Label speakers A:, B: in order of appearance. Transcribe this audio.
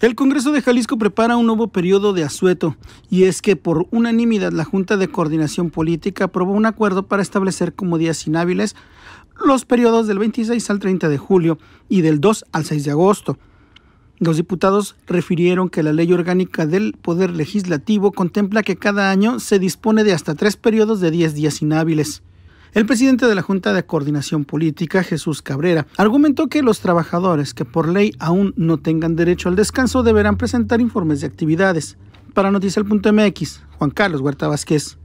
A: El Congreso de Jalisco prepara un nuevo periodo de asueto y es que por unanimidad la Junta de Coordinación Política aprobó un acuerdo para establecer como días inhábiles los periodos del 26 al 30 de julio y del 2 al 6 de agosto. Los diputados refirieron que la ley orgánica del Poder Legislativo contempla que cada año se dispone de hasta tres periodos de 10 días inhábiles. El presidente de la Junta de Coordinación Política, Jesús Cabrera, argumentó que los trabajadores que por ley aún no tengan derecho al descanso deberán presentar informes de actividades. Para noticias.mx, Juan Carlos Huerta Vázquez.